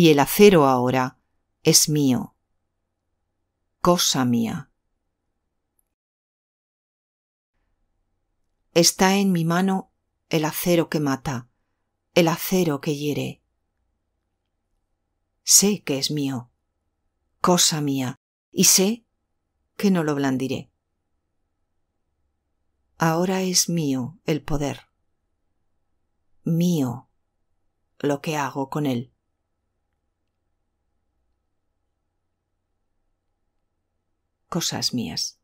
y el acero ahora es mío, cosa mía. Está en mi mano el acero que mata, el acero que hiere. Sé que es mío, cosa mía, y sé que no lo blandiré. Ahora es mío el poder, mío lo que hago con él. cosas mías.